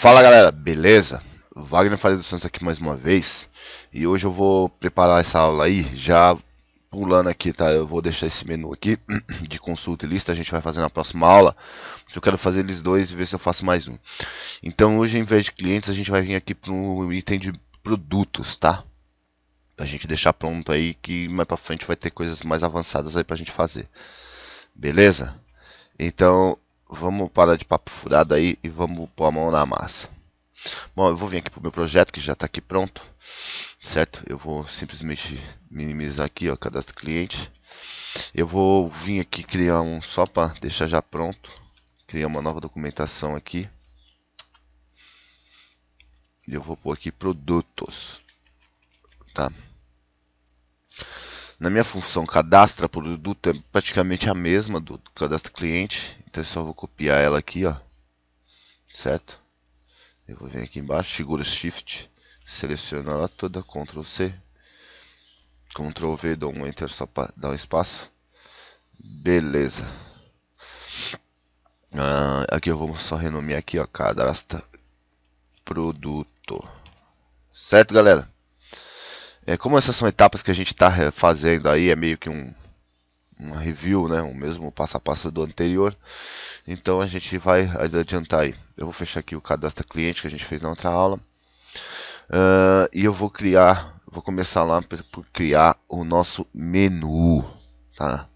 Fala galera, beleza? Wagner Faria dos Santos aqui mais uma vez e hoje eu vou preparar essa aula aí já pulando aqui, tá? Eu vou deixar esse menu aqui de consulta e lista, a gente vai fazer na próxima aula. Eu quero fazer eles dois e ver se eu faço mais um. Então hoje em vez de clientes a gente vai vir aqui para um item de produtos, tá? Pra gente deixar pronto aí que mais para frente vai ter coisas mais avançadas aí pra gente fazer. Beleza? Então, vamos parar de papo furado aí e vamos pôr a mão na massa. Bom, eu vou vir aqui pro meu projeto que já está aqui pronto, certo? Eu vou simplesmente minimizar aqui, ó, cadastro cliente. Eu vou vir aqui criar um só para deixar já pronto, criar uma nova documentação aqui. E eu vou pôr aqui produtos, tá? Na minha função cadastra produto é praticamente a mesma do cadastro cliente, então eu só vou copiar ela aqui, ó. Certo? Eu vou vir aqui embaixo, segura Shift, seleciona ela toda, Ctrl C, Ctrl V, dou um Enter só para dar um espaço. Beleza. Ah, aqui eu vou só renomear aqui, ó, cadastra produto. Certo, galera? É, como essas são etapas que a gente está fazendo aí, é meio que um, uma review, né? O mesmo passo a passo do anterior. Então a gente vai adiantar aí. Eu vou fechar aqui o cadastro cliente que a gente fez na outra aula. Uh, e eu vou criar, vou começar lá por criar o nosso menu, tá?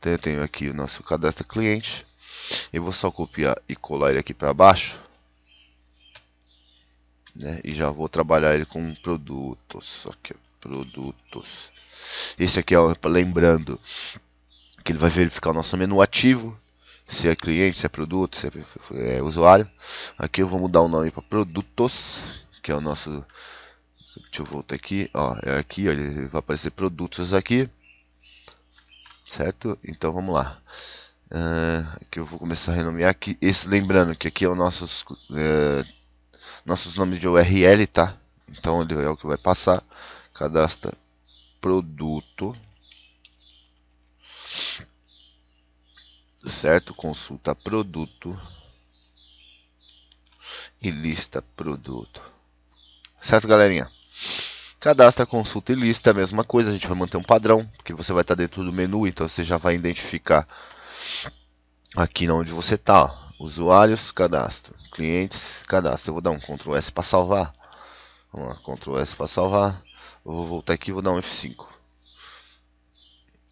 Então eu tenho aqui o nosso cadastro cliente. Eu vou só copiar e colar ele aqui para baixo né? E já vou trabalhar ele com produtos, só que produtos. Esse aqui é lembrando que ele vai verificar o nosso menu ativo, se é cliente, se é produto, se é, é usuário. Aqui eu vou mudar o nome para produtos, que é o nosso Deixa eu voltar aqui, ó, é aqui, ó, ele vai aparecer produtos aqui, certo? Então vamos lá. Uh, aqui eu vou começar a renomear aqui, esse, lembrando que aqui é o nosso uh, nossos nomes de URL, tá? Então ele é o que vai passar. Cadastra produto. Certo? Consulta produto. E lista produto. Certo, galerinha? Cadastra, consulta e lista, é a mesma coisa, a gente vai manter um padrão, porque você vai estar dentro do menu, então você já vai identificar aqui onde você está, Usuários, cadastro. Clientes, cadastro. Eu vou dar um Ctrl S para salvar. Vamos lá, Ctrl S para salvar. Eu vou voltar aqui e vou dar um F5.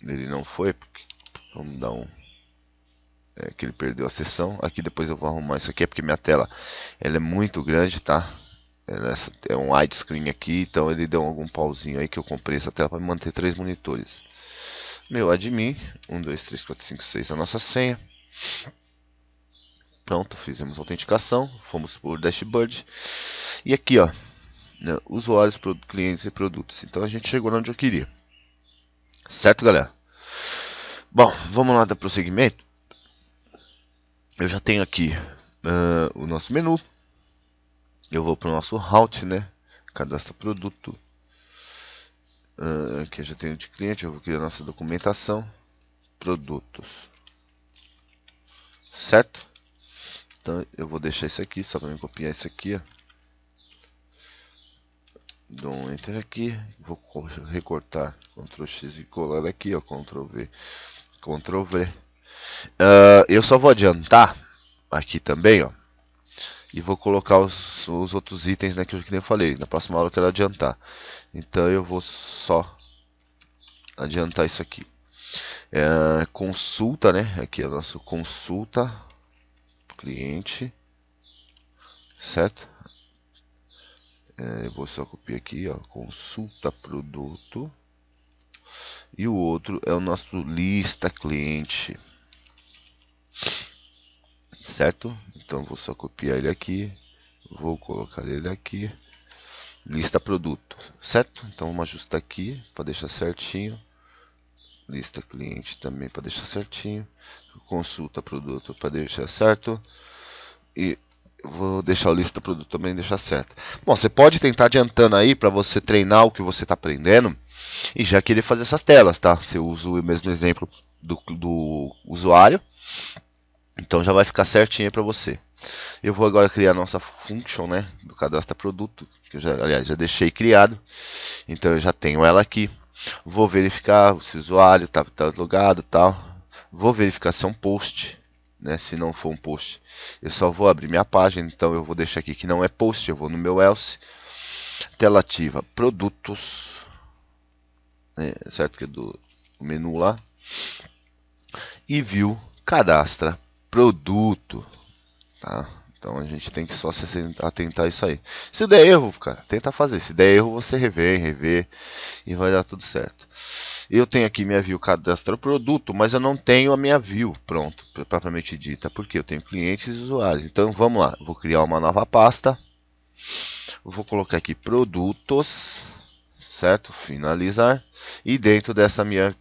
Ele não foi. Porque... Vamos dar um. É que ele perdeu a sessão. Aqui depois eu vou arrumar isso aqui, é porque minha tela ela é muito grande, tá? É, é um widescreen aqui, então ele deu algum pauzinho aí que eu comprei essa tela para manter três monitores. Meu admin, 1, 2, 3, 4, 5, 6 a nossa senha. Pronto, fizemos autenticação, fomos por dashboard. E aqui, ó, né, usuários, clientes e produtos. Então a gente chegou onde eu queria. Certo, galera? Bom, vamos lá dar prosseguimento. Eu já tenho aqui uh, o nosso menu. Eu vou para o nosso route, né? Cadastra produto. Uh, aqui eu já tenho de cliente. Eu vou criar nossa documentação. Produtos. Certo? Então, eu vou deixar isso aqui, só para me copiar isso aqui. Ó. Dou um enter aqui, vou recortar, Ctrl X e colar aqui, ó, Ctrl V, Ctrl V. Uh, eu só vou adiantar aqui também, ó, e vou colocar os, os outros itens naquilo né, que eu falei. Na próxima aula eu quero adiantar. Então eu vou só adiantar isso aqui. É, consulta, né? Aqui é o nosso consulta cliente, certo? É, eu vou só copiar aqui, ó, consulta produto. E o outro é o nosso lista cliente. Certo? Então vou só copiar ele aqui, vou colocar ele aqui, lista produto, certo? Então vamos ajustar aqui para deixar certinho lista cliente também para deixar certinho, consulta produto para deixar certo e vou deixar a lista produto também deixar certo. Bom, você pode tentar adiantando aí para você treinar o que você está aprendendo e já querer fazer essas telas, tá? eu uso o mesmo exemplo do, do usuário, então já vai ficar certinho para você. Eu vou agora criar a nossa function, né, do cadastro produto, que eu já, aliás, já deixei criado. Então eu já tenho ela aqui. Vou verificar se o usuário está tá logado tal. Vou verificar se é um post. Né, se não for um post, eu só vou abrir minha página. Então eu vou deixar aqui que não é post. Eu vou no meu else. Tela ativa produtos. Né, certo? Que é do menu lá. E view cadastra produto. Tá? Então a gente tem que só se atentar a isso aí. Se der erro, cara, tenta fazer. Se der erro, você revê, revê e vai dar tudo certo. Eu tenho aqui minha view cadastro produto, mas eu não tenho a minha view, pronto, propriamente dita, porque eu tenho clientes e usuários. Então vamos lá, vou criar uma nova pasta. Vou colocar aqui produtos, certo? Finalizar. E dentro dessa minha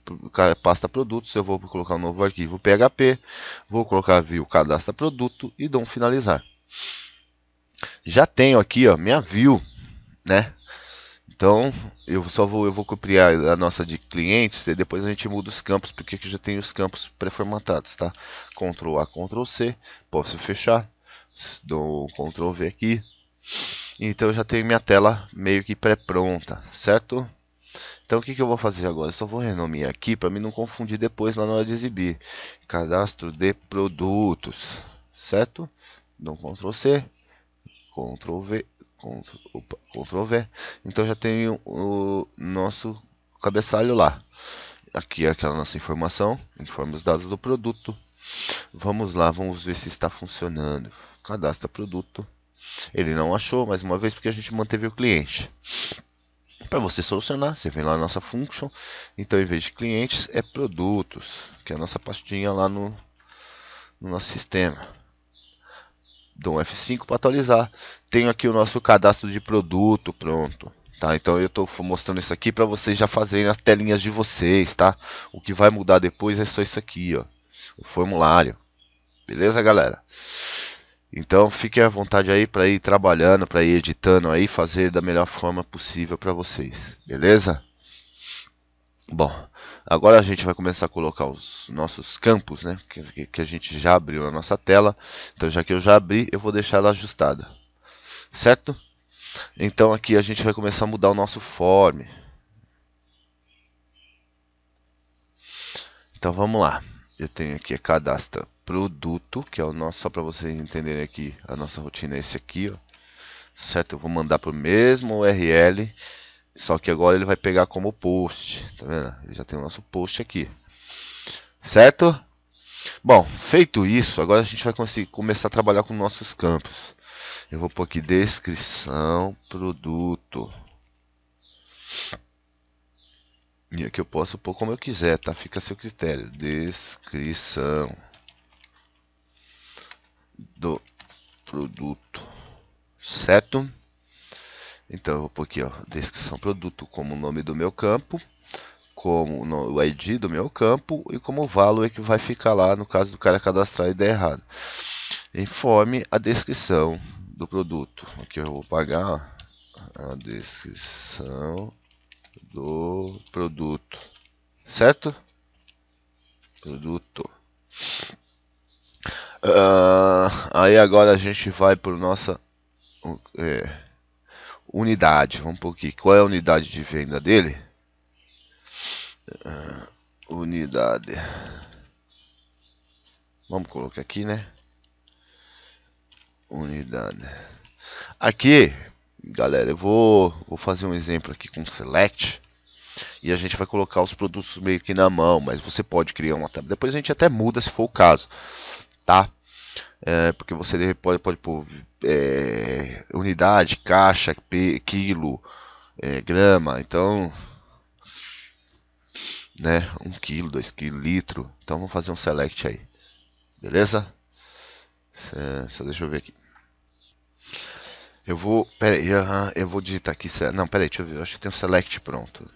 pasta produtos, eu vou colocar um novo arquivo PHP, vou colocar view cadastra produto e dou um finalizar. Já tenho aqui, ó, minha view, né? Então, eu só vou, eu vou copiar a nossa de clientes e depois a gente muda os campos, porque aqui já tem os campos pré-formatados, tá? Ctrl A, Ctrl C, posso fechar, dou Ctrl V aqui. Então, eu já tenho minha tela meio que pré-pronta, certo? Então o que, que eu vou fazer agora? Eu só vou renomear aqui para mim não confundir depois lá na hora de exibir. Cadastro de produtos, certo? Dou então, um Ctrl C, Ctrl V, Ctrl, opa, Ctrl V. Então já tenho o nosso cabeçalho lá. Aqui é aquela nossa informação, informa os dados do produto. Vamos lá, vamos ver se está funcionando. Cadastra produto. Ele não achou, mais uma vez, porque a gente manteve o cliente. Para você solucionar, você vem lá na nossa function. Então, em vez de clientes, é produtos, que é a nossa pastinha lá no, no nosso sistema. Dou um F5 para atualizar. Tenho aqui o nosso cadastro de produto pronto. Tá, então eu estou mostrando isso aqui para vocês já fazerem as telinhas de vocês, tá? O que vai mudar depois é só isso aqui, ó. O formulário. Beleza, galera? Então fiquem à vontade aí para ir trabalhando, para ir editando aí, fazer da melhor forma possível para vocês, beleza? Bom, agora a gente vai começar a colocar os nossos campos, né? Que, que a gente já abriu na nossa tela. Então já que eu já abri, eu vou deixar ela ajustada, certo? Então aqui a gente vai começar a mudar o nosso form. Então vamos lá. Eu tenho aqui a cadastra produto, que é o nosso, só para vocês entenderem aqui, a nossa rotina é esse aqui, ó. Certo? Eu vou mandar para o mesmo URL, só que agora ele vai pegar como post, tá vendo? Ele já tem o nosso post aqui. Certo? Bom, feito isso, agora a gente vai conseguir começar a trabalhar com nossos campos. Eu vou pôr aqui descrição, produto. E aqui eu posso pôr como eu quiser, tá? Fica a seu critério. Descrição do produto, certo? Então eu vou pôr aqui, ó, descrição produto como o nome do meu campo, como o ID do meu campo e como o valor é que vai ficar lá no caso do cara cadastrar e der errado. Informe a descrição do produto. Aqui eu vou pagar a descrição do produto, certo? Produto. Uh, aí agora a gente vai para nossa é, unidade. Vamos por aqui. Qual é a unidade de venda dele? Uh, unidade. Vamos colocar aqui, né? Unidade. Aqui, galera, eu vou, vou fazer um exemplo aqui com select e a gente vai colocar os produtos meio que na mão, mas você pode criar uma tabela. Depois a gente até muda se for o caso tá? É, porque você pode, pode pôr é, unidade, caixa, quilo, é, grama, então, né, 1 um quilo, 2 quilos, litro, então vamos fazer um select aí, beleza? É, só deixa eu ver aqui. Eu vou, peraí, eu vou digitar aqui, não, peraí, deixa eu ver, eu acho que tem um select pronto.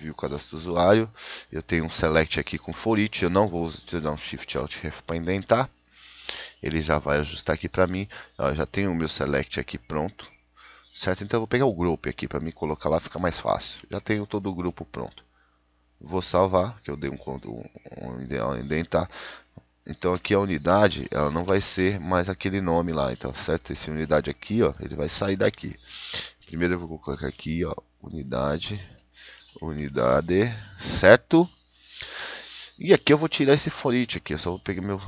viu o cadastro do usuário, eu tenho um select aqui com for eu não vou usar um shift alt ref para indentar ele já vai ajustar aqui para mim. já tenho o meu select aqui pronto, certo? Então eu vou pegar o group aqui para mim colocar lá, fica mais fácil. Já tenho todo o grupo pronto. Vou salvar, que eu dei um, um, um indentar. Tá? Então aqui a unidade, ela não vai ser mais aquele nome lá, então certo? Essa unidade aqui, ó, ele vai sair daqui. Primeiro eu vou colocar aqui, ó, unidade, unidade, certo? E aqui eu vou tirar esse for aqui, eu só vou pegar meu,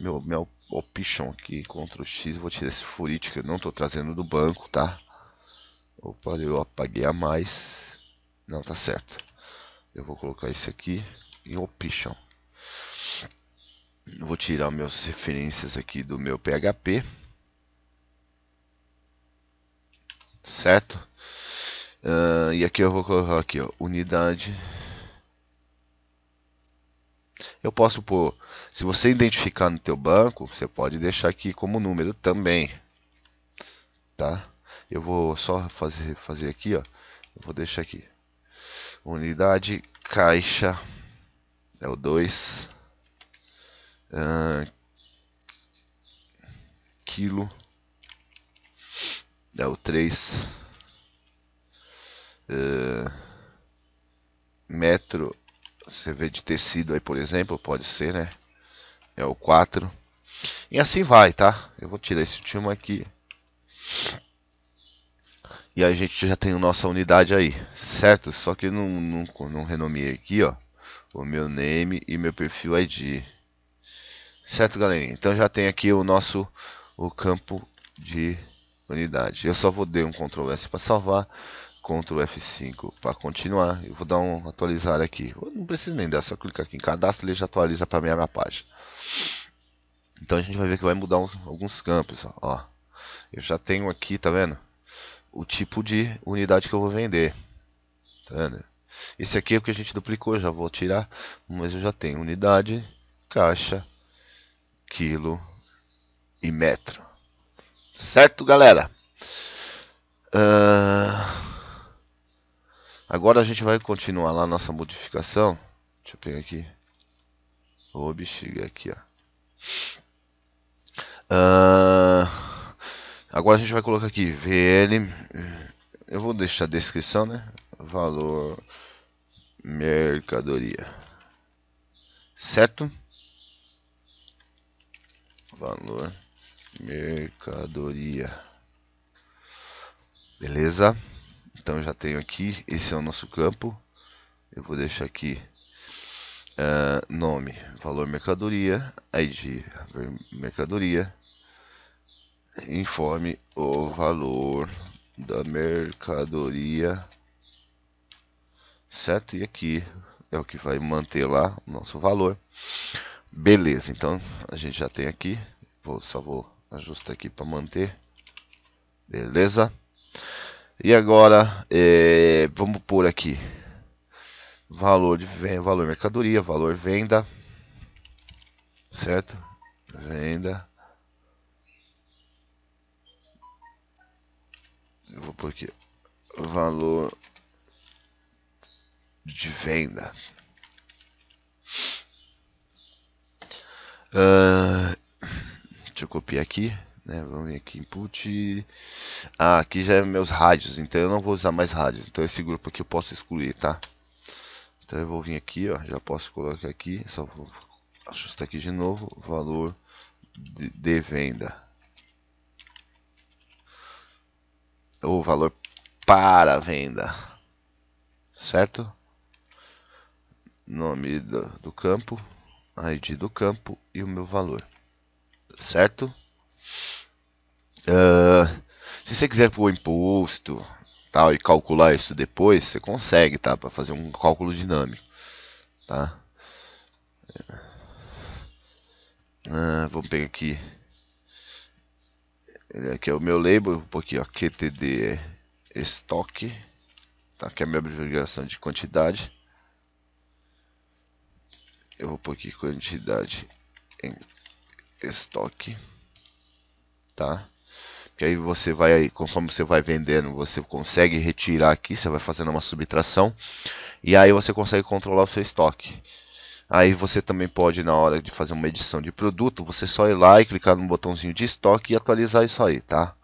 meu, meu option aqui, Ctrl X, vou tirar esse furite que eu não estou trazendo do banco, tá? Opa, eu apaguei a mais. Não, tá certo. Eu vou colocar isso aqui em option. Vou tirar minhas referências aqui do meu PHP. Certo? Uh, e aqui eu vou colocar aqui, ó, unidade eu posso pôr, se você identificar no teu banco, você pode deixar aqui como número também, tá? Eu vou só fazer, fazer aqui, ó. Eu vou deixar aqui. Unidade caixa é o 2 quilo é o 3 metro você vê de tecido aí, por exemplo, pode ser, né? É o 4. E assim vai, tá? Eu vou tirar esse último aqui. E a gente já tem nossa unidade aí, certo? Só que não, não, não renomeei aqui, ó. O meu name e meu perfil ID. Certo, galerinha? Então já tem aqui o nosso o campo de unidade. Eu só vou dar um Ctrl S para salvar. Ctrl F5 para continuar. Eu vou dar um atualizar aqui. Eu não preciso nem dar, só clicar aqui em cadastro ele já atualiza para mim a minha página. Então a gente vai ver que vai mudar uns, alguns campos. Ó. Eu já tenho aqui, tá vendo? O tipo de unidade que eu vou vender. Tá vendo? Esse aqui é o que a gente duplicou, já vou tirar, mas eu já tenho unidade, caixa, quilo e metro. Certo, galera? Uh... Agora a gente vai continuar lá nossa modificação. Deixa eu pegar aqui. O bexiga, aqui, ó. Uh, agora a gente vai colocar aqui VL. Eu vou deixar a descrição, né? Valor mercadoria. Certo? Valor mercadoria. Beleza? Então eu já tenho aqui, esse é o nosso campo. Eu vou deixar aqui uh, nome, valor mercadoria, ID mercadoria, informe o valor da mercadoria, certo? E aqui é o que vai manter lá o nosso valor. Beleza, então a gente já tem aqui, vou, só vou ajustar aqui para manter, beleza? E agora, é, vamos por aqui. Valor de venda, valor mercadoria, valor venda. Certo? Venda. Eu vou por aqui. Valor de venda. Uh, deixa eu copiar aqui. Né, vamos aqui, input. Ah, aqui já é meus rádios, então eu não vou usar mais rádios. Então esse grupo aqui eu posso excluir, tá? Então eu vou vir aqui, ó, já posso colocar aqui, só vou ajustar aqui de novo, valor de, de venda. Ou valor para venda. Certo? Nome do, do campo, ID do campo e o meu valor. Certo? Uh, se você quiser pôr imposto tal, e calcular isso depois, você consegue, tá? Para fazer um cálculo dinâmico, tá? Uh, vamos pegar aqui. aqui é o meu label, vou aqui, ó, QTD estoque, tá? Que é a minha abreviação de quantidade. Eu vou pôr aqui quantidade em estoque tá? Porque aí você vai, conforme você vai vendendo, você consegue retirar aqui, você vai fazendo uma subtração e aí você consegue controlar o seu estoque. Aí você também pode, na hora de fazer uma edição de produto, você só ir lá e clicar no botãozinho de estoque e atualizar isso aí, tá?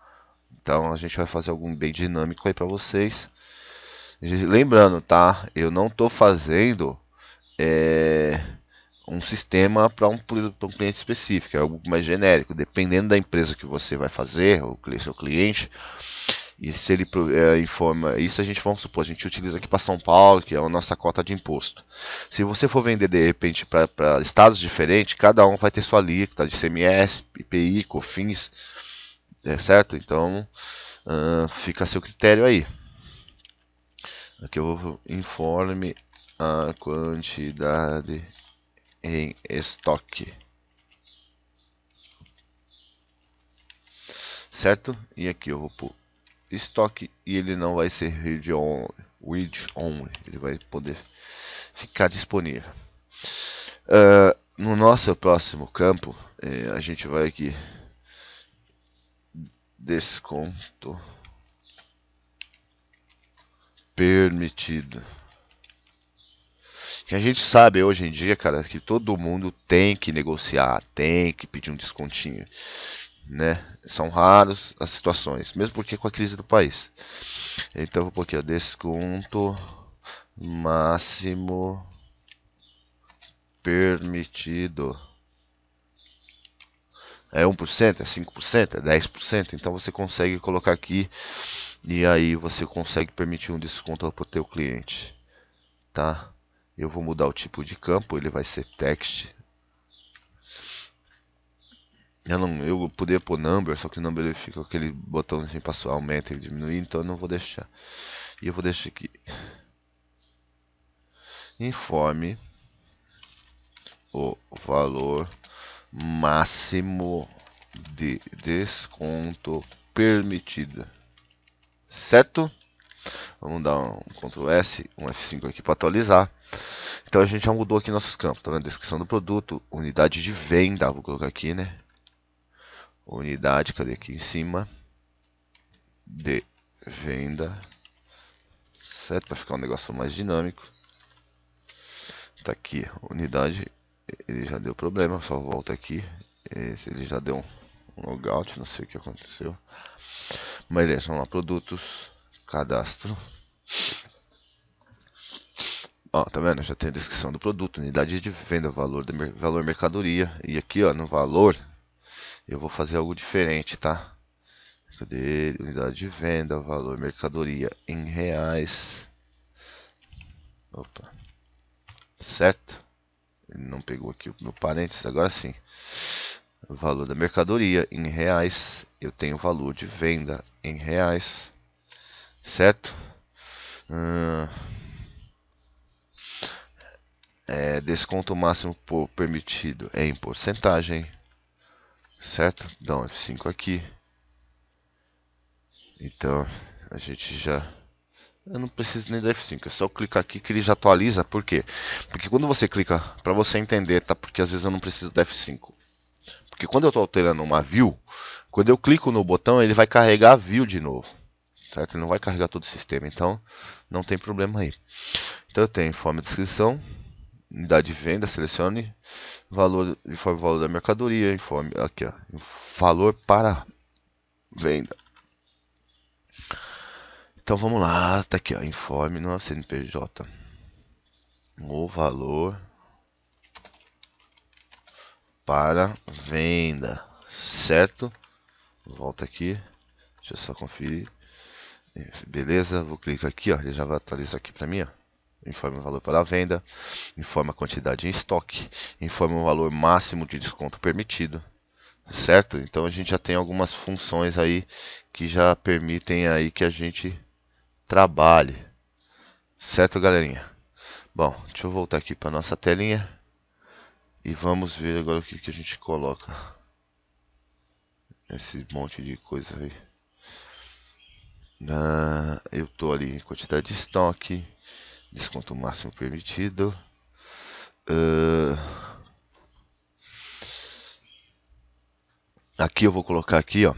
Então a gente vai fazer algum bem dinâmico aí para vocês. Lembrando, tá? Eu não tô fazendo é, um sistema para um, um cliente específico, é algo mais genérico, dependendo da empresa que você vai fazer, o seu cliente. E se ele é, informa, isso a gente vamos supor, a gente utiliza aqui para São Paulo, que é a nossa cota de imposto. Se você for vender de repente para estados diferentes, cada um vai ter sua alíquota de CMS, IPI, COFINS, é certo? Então uh, fica a seu critério aí. Aqui eu vou informe a quantidade em estoque. Certo? E aqui eu vou por estoque e ele não vai ser read only, read only. ele vai poder ficar disponível. Uh, no nosso próximo campo, eh, a gente vai aqui desconto permitido. Que a gente sabe hoje em dia, cara, que todo mundo tem que negociar, tem que pedir um descontinho. Né? São raros as situações, mesmo porque com a crise do país. Então vou pôr aqui, ó, desconto máximo permitido. É 1%, é 5%, é 10%, então você consegue colocar aqui e aí você consegue permitir um desconto para o teu cliente, tá? Eu vou mudar o tipo de campo, ele vai ser text. Eu, não, eu poderia pôr number, só que o number ele fica aquele botão assim para aumenta e diminuir, então eu não vou deixar. E eu vou deixar aqui. Informe o valor máximo de desconto permitido. Certo? Vamos dar um Ctrl S, um F5 aqui para atualizar. Então a gente já mudou aqui nossos campos, tá vendo? Descrição do produto, unidade de venda, vou colocar aqui, né? Unidade, cadê aqui em cima? De venda, certo? Para ficar um negócio mais dinâmico. Tá aqui, unidade, ele já deu problema, só volta aqui. Esse, ele já deu um logout, não sei o que aconteceu. Mas beleza, é, vamos lá, produtos cadastro. Ó, tá vendo? Já tem a descrição do produto, unidade de venda, valor, de, valor mercadoria. E aqui, ó, no valor, eu vou fazer algo diferente, tá? Cadê? Unidade de venda, valor mercadoria em reais. Opa. Certo? Ele não pegou aqui meu parênteses, agora sim. O valor da mercadoria em reais. Eu tenho o valor de venda em reais certo? Hum, é, desconto máximo permitido é em porcentagem, certo? Dá um F5 aqui. Então a gente já. Eu não preciso nem do F5, é só clicar aqui que ele já atualiza. Por quê? Porque quando você clica, para você entender, tá? Porque às vezes eu não preciso do F5. Porque quando eu estou alterando uma view, quando eu clico no botão, ele vai carregar a view de novo certo? Ele não vai carregar todo o sistema, então não tem problema aí. Então eu tenho informe de unidade de venda, selecione valor, informe valor da mercadoria, informe aqui, ó, valor para venda. Então vamos lá, tá aqui, ó, informe no CNPJ. O valor para venda, certo? Volta aqui, deixa eu só conferir. Beleza, vou clicar aqui, ó, ele já vai atualizar aqui para mim, ó. Informa o valor para a venda, informa a quantidade em estoque, informa o valor máximo de desconto permitido, certo? Então a gente já tem algumas funções aí que já permitem aí que a gente trabalhe, certo, galerinha? Bom, deixa eu voltar aqui para nossa telinha e vamos ver agora o que, que a gente coloca esse monte de coisa aí. Ah, eu estou ali em quantidade de estoque, desconto máximo permitido. Uh, aqui eu vou colocar aqui, ó.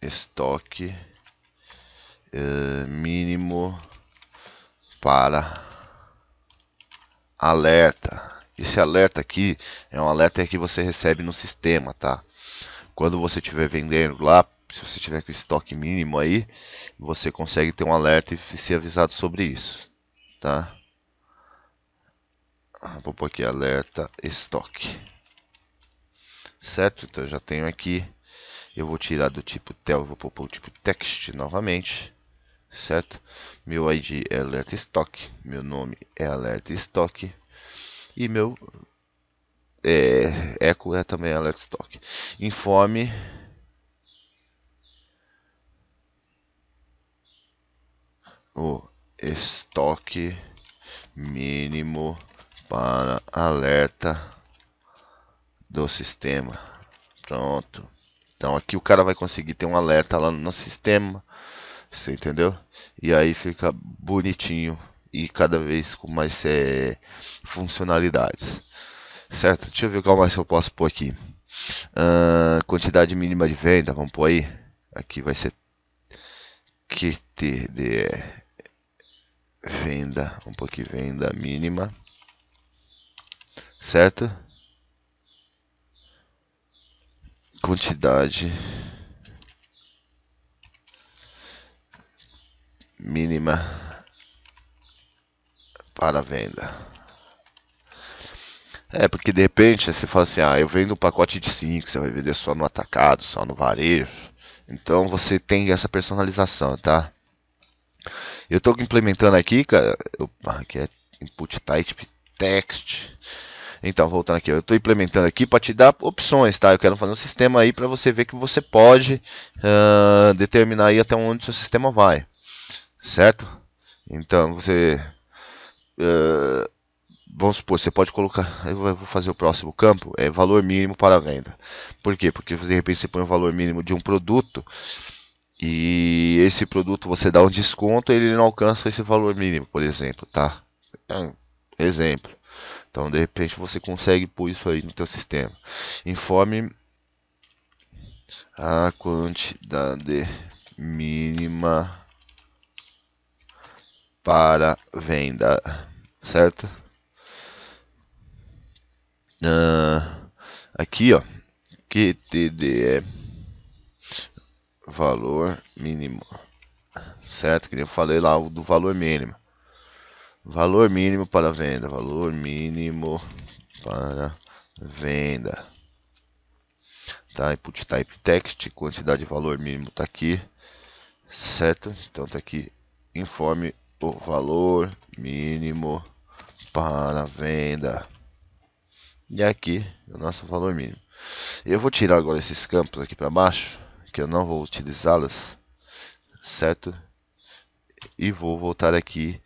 Estoque eh, mínimo para alerta. Esse alerta aqui é um alerta que você recebe no sistema, tá? Quando você estiver vendendo lá, se você tiver com estoque mínimo aí, você consegue ter um alerta e ser avisado sobre isso, tá? Ah, vou pôr aqui alerta estoque. Certo? Então eu já tenho aqui. Eu vou tirar do tipo tel, vou pôr o tipo text novamente, certo? Meu ID é alerta estoque, meu nome é alerta estoque. E meu é, eco é também alert stock. Informe o estoque mínimo para alerta do sistema. Pronto. Então aqui o cara vai conseguir ter um alerta lá no sistema, você entendeu? E aí fica bonitinho e cada vez com mais é, funcionalidades. Certo? Deixa eu ver qual mais eu posso pôr aqui. Uh, quantidade mínima de venda, vamos pôr aí. Aqui vai ser QTDE. venda, vamos pôr aqui venda mínima. Certo? Quantidade mínima para venda. É, porque de repente você fala assim, ah, eu vendo um pacote de 5, você vai vender só no atacado, só no varejo. Então você tem essa personalização, tá? Eu estou implementando aqui, cara, opa, aqui ah, é input type text. Então, voltando aqui, eu estou implementando aqui para te dar opções, tá? Eu quero fazer um sistema aí para você ver que você pode uh, determinar aí até onde seu sistema vai, certo? Então, você ah, vamos supor, você pode colocar, eu vou fazer o próximo campo, é valor mínimo para venda. Por quê? Porque de repente você põe o valor mínimo de um produto e esse produto você dá um desconto, ele não alcança esse valor mínimo, por exemplo, tá? É um exemplo. Então, de repente você consegue pôr isso aí no teu sistema. Informe a quantidade mínima para venda, certo? Uh, aqui, ó, QTDE, valor mínimo, certo? Que eu falei lá do valor mínimo. Valor mínimo para venda, valor mínimo para venda. Tá, input type text, quantidade de valor mínimo tá aqui, certo? Então tá aqui, informe por valor mínimo para venda. E aqui o nosso valor mínimo. Eu vou tirar agora esses campos aqui para baixo, que eu não vou utilizá-los, certo? E vou voltar aqui.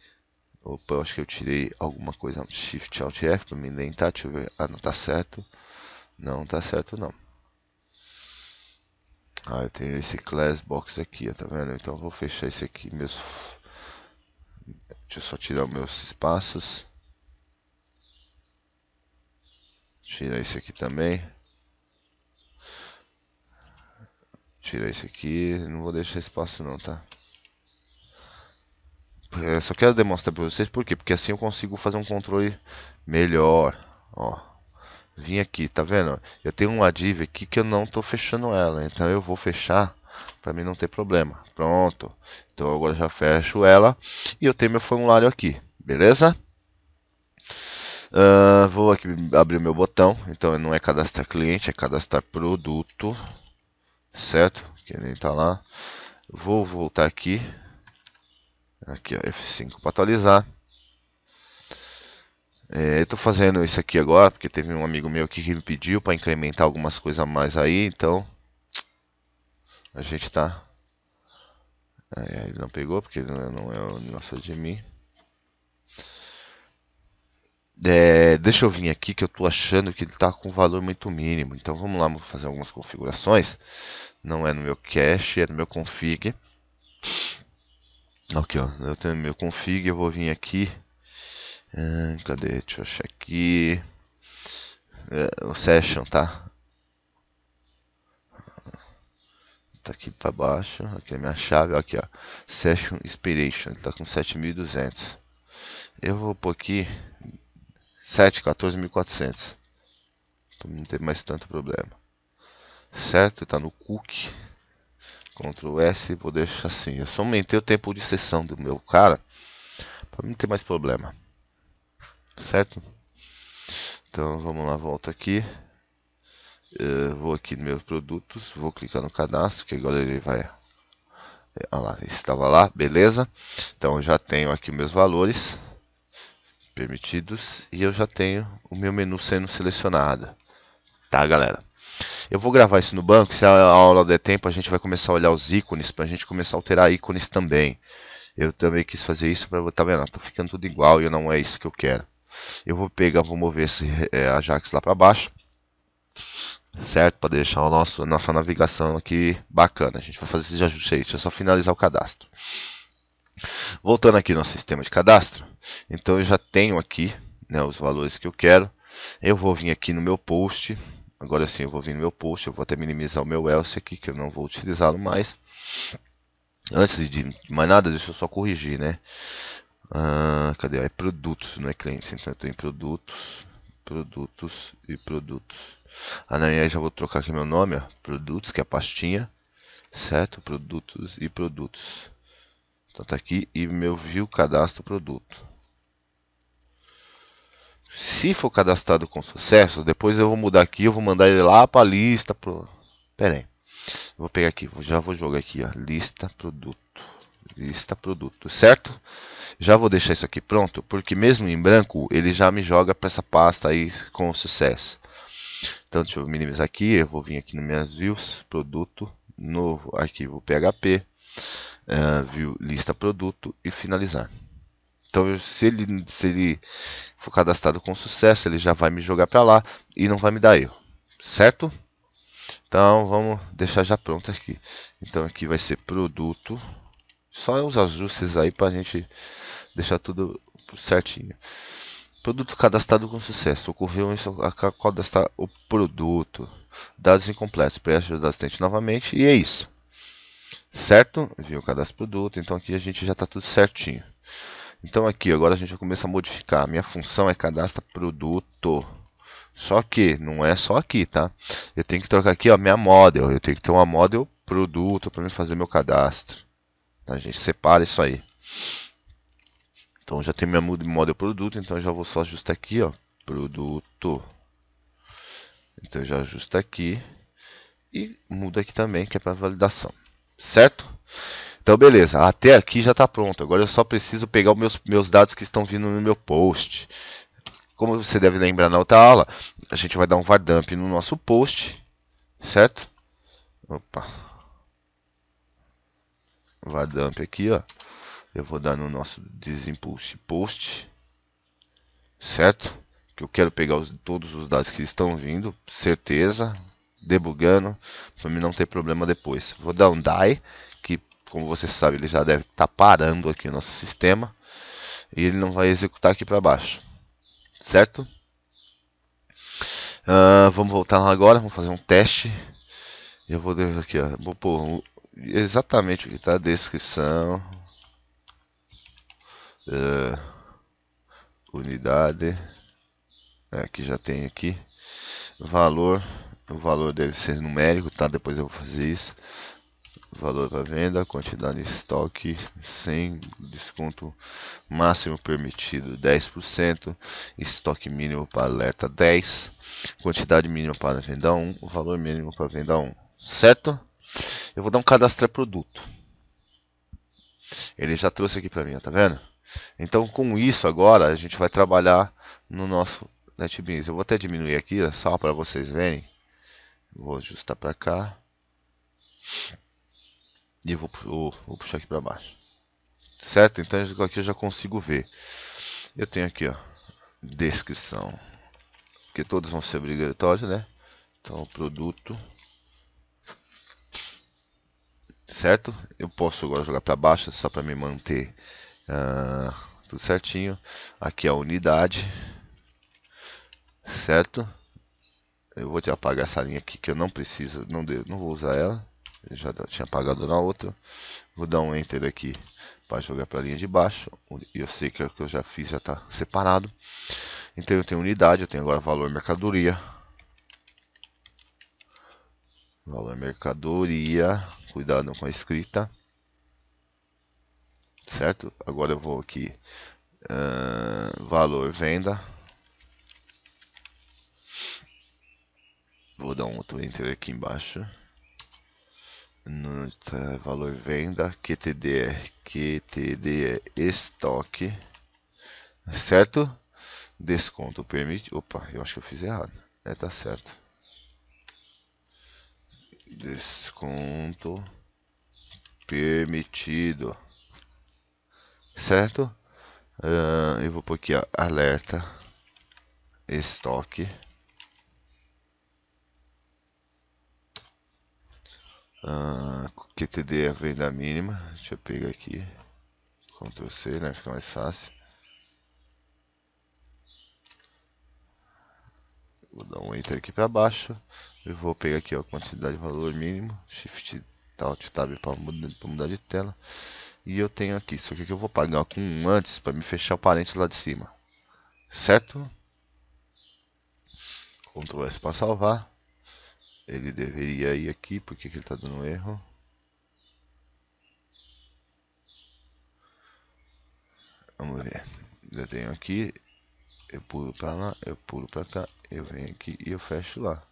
Opa, acho que eu tirei alguma coisa. Shift Alt F para me indentar. Deixa eu ver. Ah, não tá certo. Não tá certo não. Ah, eu tenho esse class box aqui, ó, tá vendo? Então eu vou fechar esse aqui mesmo. Deixa eu só tirar meus espaços. Tira esse aqui também. Tira esse aqui. Não vou deixar espaço não, tá? Eu só quero demonstrar para vocês por quê. Porque assim eu consigo fazer um controle melhor. Ó. Vim aqui, tá vendo? Eu tenho uma div aqui que eu não estou fechando ela. Então eu vou fechar para mim não ter problema. Pronto. Então agora já fecho ela e eu tenho meu formulário aqui, beleza? Uh, vou aqui abrir meu botão, então não é cadastrar cliente, é cadastrar produto, certo? Que nem tá lá. Vou voltar aqui, aqui ó, F5 para atualizar. É, eu tô fazendo isso aqui agora porque teve um amigo meu que me pediu para incrementar algumas coisas a mais aí, então a gente tá. Aí, ele não pegou porque não é, o é, nosso admin. É, é, deixa eu vir aqui que eu tô achando que ele tá com valor muito mínimo. Então vamos lá, fazer algumas configurações. Não é no meu cache, é no meu config. ok ó, eu tenho meu config, eu vou vir aqui. Ah, cadê? Deixa eu achar aqui. É, o session, tá? tá aqui para baixo, aqui é a minha chave, aqui ó, Session Inspiration, ele tá com 7200. Eu vou pôr aqui 7, 14400, para não ter mais tanto problema. Certo, tá no cookie, Ctrl S, vou deixar assim. Eu só aumentei o tempo de sessão do meu cara, para não ter mais problema. Certo? Então vamos lá, volta aqui. Eu eh, vou aqui nos meus produtos, vou clicar no cadastro, que agora ele vai... Eh, olha lá, estava lá, beleza? Então eu já tenho aqui meus valores permitidos e eu já tenho o meu menu sendo selecionado. Tá, galera? Eu vou gravar isso no banco, se a aula der tempo a gente vai começar a olhar os ícones, para a gente começar a alterar ícones também. Eu também quis fazer isso, para tá vendo, tá ficando tudo igual e não é isso que eu quero. Eu vou pegar, vou mover esse é, Ajax lá para baixo certo? Para deixar a nossa navegação aqui bacana. A gente vai fazer esse ajuste aí, deixa eu só finalizar o cadastro. Voltando aqui no sistema de cadastro, então eu já tenho aqui né, os valores que eu quero. Eu vou vir aqui no meu post, agora sim eu vou vir no meu post, eu vou até minimizar o meu else aqui, que eu não vou utilizá-lo mais. Antes de mais nada, deixa eu só corrigir, né? Ah, cadê? É produtos, não é clientes, então eu estou em produtos, produtos e produtos. Ah, aí já vou trocar aqui meu nome, ó, produtos, que é a pastinha, certo? Produtos e produtos. Então tá aqui e meu view cadastro produto. Se for cadastrado com sucesso, depois eu vou mudar aqui, eu vou mandar ele lá para a lista. Pro... Pera aí. Vou pegar aqui, já vou jogar aqui, ó, lista produto. Lista produto, certo? Já vou deixar isso aqui pronto, porque mesmo em branco, ele já me joga para essa pasta aí com sucesso. Então deixa eu minimizar aqui, eu vou vir aqui no minhas views, produto, novo arquivo PHP, uh, ah, view lista produto e finalizar. Então se ele, se ele for cadastrado com sucesso, ele já vai me jogar para lá e não vai me dar erro, certo? Então vamos deixar já pronto aqui. Então aqui vai ser produto, só os ajustes aí para a gente deixar tudo certinho. Produto cadastrado com sucesso. Ocorreu a cadastrar o produto. Dados incompletos. Preste os assistente novamente. E é isso. Certo? Viu o cadastro produto. Então aqui a gente já está tudo certinho. Então aqui, agora a gente vai começar a modificar. Minha função é cadastra produto. Só que não é só aqui, tá? Eu tenho que trocar aqui, a minha model. Eu tenho que ter uma model produto para fazer meu cadastro. A gente separa isso aí. Então já tem minha model produto, então já vou só ajustar aqui, ó, produto. Então já ajusta aqui e muda aqui também, que é para validação, certo? Então beleza, até aqui já está pronto. Agora eu só preciso pegar os meus, meus dados que estão vindo no meu post. Como você deve lembrar na outra aula, a gente vai dar um vardump no nosso post, certo? Opa. Vardump aqui, ó eu vou dar no nosso desimpulse post, certo? Que eu quero pegar os, todos os dados que estão vindo, certeza, debugando, para mim não ter problema depois. Vou dar um die, que como você sabe ele já deve estar tá parando aqui o nosso sistema, e ele não vai executar aqui para baixo, certo? Uh, vamos voltar lá agora, vamos fazer um teste. Eu vou aqui, ó, vou pôr exatamente o que está a descrição uh, unidade é, que já tem aqui valor o valor deve ser numérico tá depois eu vou fazer isso valor para venda quantidade de estoque sem desconto máximo permitido 10% estoque mínimo para alerta 10 quantidade mínima para venda 1 o valor mínimo para venda 1 certo eu vou dar um cadastro produto ele já trouxe aqui para mim ó, tá vendo então com isso agora a gente vai trabalhar no nosso NetBeans. Eu vou até diminuir aqui é só para vocês verem. Vou ajustar para cá. E vou, vou, vou puxar aqui para baixo. Certo? Então aqui eu já consigo ver. Eu tenho aqui ó, descrição. Que todos vão ser obrigatórios, né? Então produto certo? Eu posso agora jogar para baixo só para me manter ah, tudo certinho. Aqui é a unidade, certo? Eu vou te apagar essa linha aqui que eu não preciso, não, devo, não vou usar ela. Eu já tinha apagado na outra. Vou dar um Enter aqui para jogar para a linha de baixo. E eu sei que é o que eu já fiz já está separado. Então eu tenho unidade, eu tenho agora valor mercadoria. Valor mercadoria, cuidado com a escrita certo? Agora eu vou aqui, uh, valor venda, vou dar um outro enter aqui embaixo, no, tá, valor venda, QTDR, é, QTD é estoque, certo? Desconto permite, opa, eu acho que eu fiz errado, é, tá certo. Desconto permitido certo? Uh, eu vou pôr aqui ó, alerta estoque uh, ah, QTD é a venda mínima deixa eu pegar aqui Ctrl C, né? fica mais fácil vou dar um enter aqui para baixo eu vou pegar aqui a quantidade de valor mínimo shift alt tab para mudar de tela e eu tenho aqui, só aqui que eu vou pagar com um antes para me fechar o parênteses lá de cima. Certo? Ctrl S para salvar. Ele deveria ir aqui, porque ele está dando um erro? Vamos ver. Eu tenho aqui, eu pulo para lá, eu pulo para cá, eu venho aqui e eu fecho lá.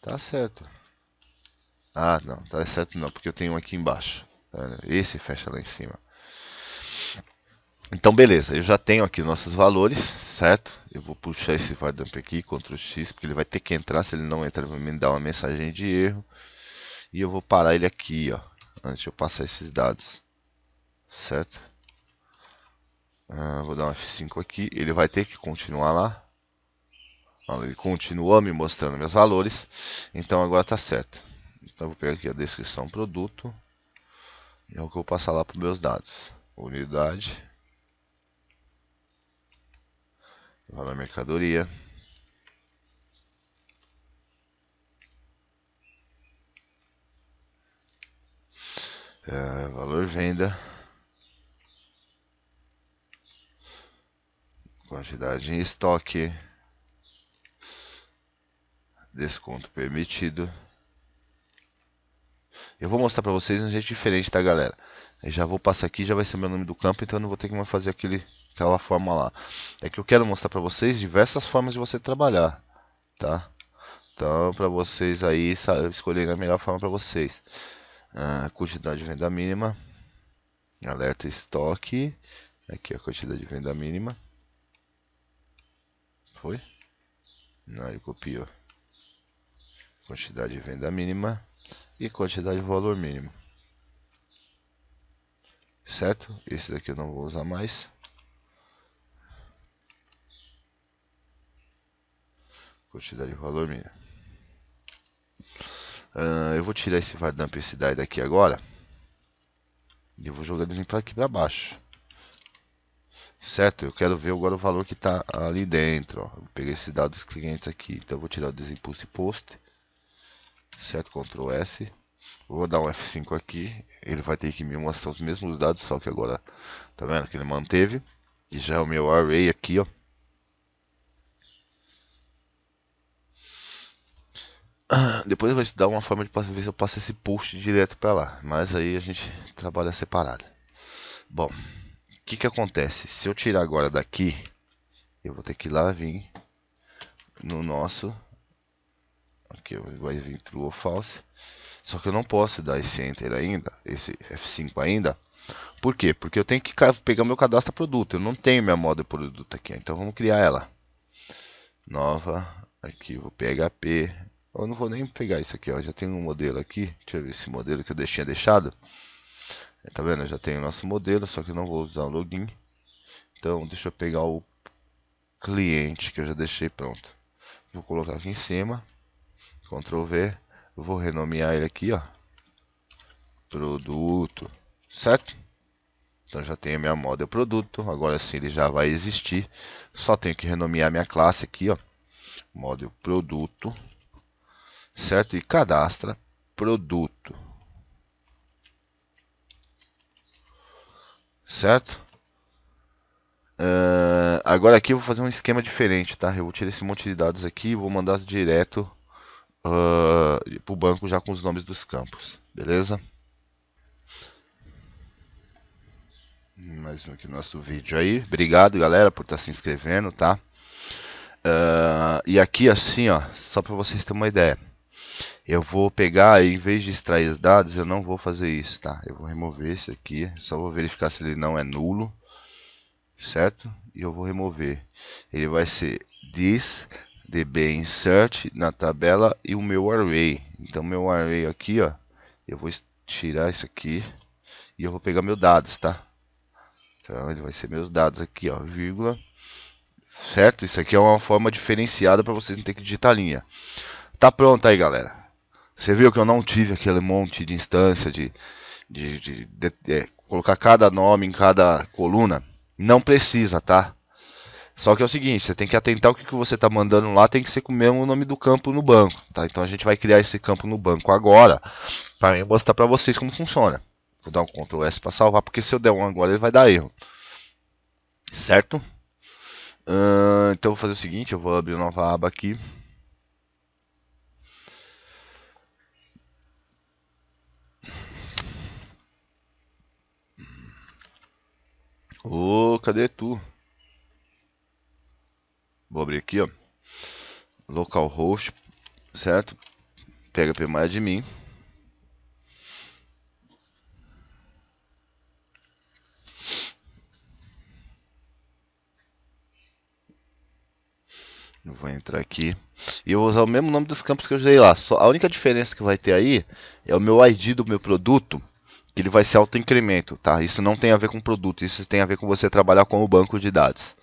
Tá certo. Ah, não, tá certo não, porque eu tenho um aqui embaixo. Esse fecha lá em cima. Então, beleza, eu já tenho aqui nossos valores, certo? Eu vou puxar esse vardump aqui, Ctrl X, porque ele vai ter que entrar, se ele não entrar, vai me dar uma mensagem de erro. E eu vou parar ele aqui, ó, antes de eu passar esses dados, certo? Ah, vou dar um F5 aqui, ele vai ter que continuar lá. Olha, ele continua me mostrando meus valores, então agora tá certo. Então, eu vou pegar aqui a descrição produto é o que eu vou passar lá para os meus dados. Unidade. Lá na mercadoria. É, valor venda. Quantidade em estoque. Desconto permitido. Eu vou mostrar para vocês um jeito diferente, tá galera? Eu já vou passar aqui, já vai ser meu nome do campo, então eu não vou ter que mais fazer aquele, aquela forma lá. É que eu quero mostrar para vocês diversas formas de você trabalhar, tá? Então, para vocês aí escolherem a melhor forma para vocês. Ah, quantidade de venda mínima, alerta estoque, aqui a quantidade de venda mínima. Foi? Não, ele copiou. Quantidade de venda mínima e quantidade de valor mínimo. Certo? Esse daqui eu não vou usar mais. Quantidade de valor mínimo. Uh, eu vou tirar esse var dump esse die daqui agora. E eu vou jogar ele para aqui para baixo. Certo? Eu quero ver agora o valor que está ali dentro. Ó. Eu peguei esses dados clientes aqui. Então eu vou tirar o e post certo? Ctrl S. Vou dar um F5 aqui, ele vai ter que me mostrar os mesmos dados, só que agora, tá vendo que ele manteve. E já é o meu array aqui, ó. Ah, depois eu vou te dar uma forma de ver se eu passo esse post direto para lá, mas aí a gente trabalha separado. Bom, o que que acontece? Se eu tirar agora daqui, eu vou ter que ir lá vir no nosso aqui vai vir true ou false. Só que eu não posso dar esse enter ainda, esse F5 ainda. Por quê? Porque eu tenho que pegar meu cadastro produto. Eu não tenho minha moda produto aqui. Então vamos criar ela. Nova arquivo PHP. Eu não vou nem pegar isso aqui, ó. Já tem um modelo aqui. Deixa eu ver esse modelo que eu tinha deixado. É, tá vendo? Eu já tem o nosso modelo, só que eu não vou usar o login. Então deixa eu pegar o cliente que eu já deixei pronto. Vou colocar aqui em cima. Ctrl V, vou renomear ele aqui, ó, produto, certo? Então já tenho minha model produto, agora sim ele já vai existir. Só tenho que renomear minha classe aqui, ó, model produto, certo? E cadastra produto. Certo? Uh, agora aqui eu vou fazer um esquema diferente, tá? Eu vou tirar esse monte de dados aqui e vou mandar direto uh, ah, para o banco já com os nomes dos campos, beleza? Mais um aqui no nosso vídeo aí. Obrigado, galera, por estar tá se inscrevendo, tá? Uh, e aqui assim, ó, só para vocês terem uma ideia. Eu vou pegar, em vez de extrair os dados, eu não vou fazer isso, tá? Eu vou remover esse aqui, só vou verificar se ele não é nulo, certo? E eu vou remover. Ele vai ser this db insert na tabela e o meu array. Então meu array aqui, ó, eu vou tirar isso aqui e eu vou pegar meus dados, tá? Então ele vai ser meus dados aqui, ó, vírgula. Certo? Isso aqui é uma forma diferenciada para vocês não ter que digitar linha. Tá pronto aí, galera. Você viu que eu não tive aquele monte de instância de, de, de, de é, colocar cada nome em cada coluna? Não precisa, tá? Só que é o seguinte, você tem que atentar o que, que você está mandando lá, tem que ser com o mesmo nome do campo no banco, tá? Então a gente vai criar esse campo no banco agora, para mostrar para vocês como funciona. Vou dar um Ctrl S para salvar, porque se eu der um agora ele vai dar erro. Certo? Uh, então vou fazer o seguinte, eu vou abrir uma nova aba aqui. Ô, oh, cadê tu? Vou abrir aqui, ó. Localhost, certo? PHP MyAdmin. Eu vou entrar aqui. E eu vou usar o mesmo nome dos campos que eu usei lá. Só, a única diferença que vai ter aí é o meu ID do meu produto, que ele vai ser auto-incremento, tá? Isso não tem a ver com produto, isso tem a ver com você trabalhar com o banco de dados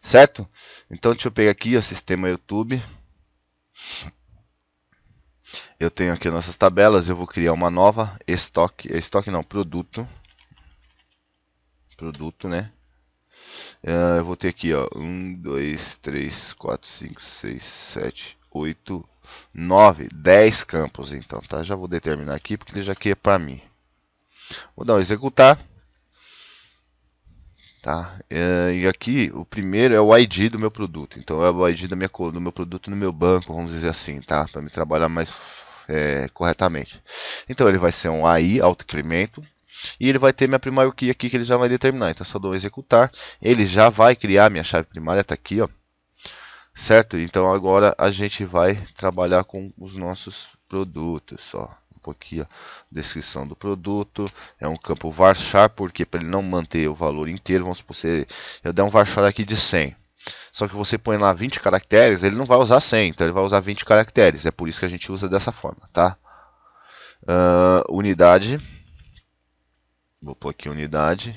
certo? Então deixa eu pegar aqui o sistema YouTube. Eu tenho aqui nossas tabelas, eu vou criar uma nova estoque, estoque não, produto. Produto, né? Ah, eu vou ter aqui, ó, 1, 2, 3, 4, 5, 6, 7, 8, 9, 10 campos, então, tá? Já vou determinar aqui, porque ele já quer é para mim. Vou dar um executar. Tá? É, e aqui o primeiro é o ID do meu produto, então é o ID da minha, do meu produto no meu banco, vamos dizer assim, tá? para me trabalhar mais é, corretamente. Então ele vai ser um AI autocremento e ele vai ter minha primária key aqui que ele já vai determinar. Então só dou executar, ele já vai criar minha chave primária, está aqui, ó. certo? Então agora a gente vai trabalhar com os nossos produtos. Ó aqui, ó, descrição do produto, é um campo varchar, porque para ele não manter o valor inteiro, vamos supor, eu der um varchar aqui de 100, só que você põe lá 20 caracteres, ele não vai usar 100, então ele vai usar 20 caracteres, é por isso que a gente usa dessa forma, tá? Uh, unidade, vou pôr aqui unidade,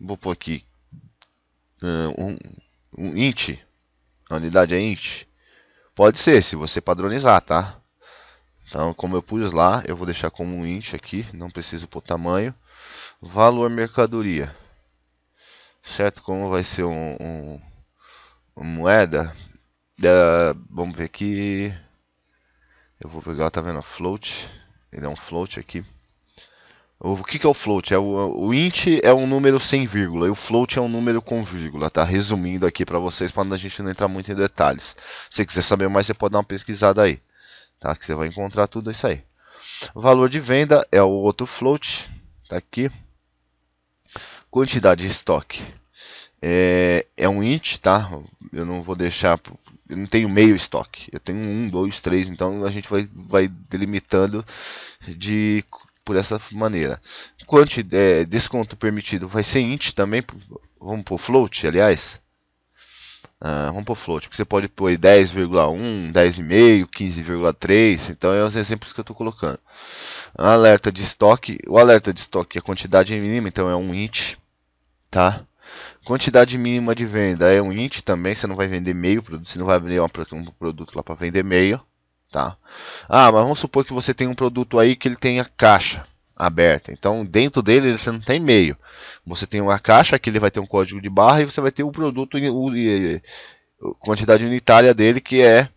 vou pôr aqui uh, um, um int, a unidade é int, pode ser, se você padronizar, tá? Então, como eu pus lá, eu vou deixar como um int aqui, não preciso pôr tamanho. Valor mercadoria. Certo? Como vai ser um, um uma moeda, uh, vamos ver aqui. Eu vou pegar, tá vendo? Float. Ele é um float aqui. O que, que é o float? É o, o, int é um número sem vírgula e o float é um número com vírgula, tá? Resumindo aqui para vocês, para a gente não entrar muito em detalhes. Se quiser saber mais, você pode dar uma pesquisada aí tá? Que você vai encontrar tudo isso aí. O valor de venda é o outro float, tá aqui. Quantidade de estoque é, é um int, tá? Eu não vou deixar, eu não tenho meio estoque, eu tenho um, dois, três, então a gente vai, vai delimitando de por essa maneira. quanto é, desconto permitido vai ser int também, vamos por float, aliás. Uh, ah, vamos para float, porque você pode pôr 10,1, 10,5, 15,3, então é os exemplos que eu estou colocando. Alerta de estoque, o alerta de estoque é a quantidade mínima, então é um int, tá? Quantidade mínima de venda é um int também, você não vai vender meio produto, você não vai abrir um produto lá para vender meio, tá? Ah, mas vamos supor que você tem um produto aí que ele tenha caixa, aberta. Então, dentro dele você não tem meio. Você tem uma caixa que ele vai ter um código de barra e você vai ter o produto, a quantidade unitária dele que é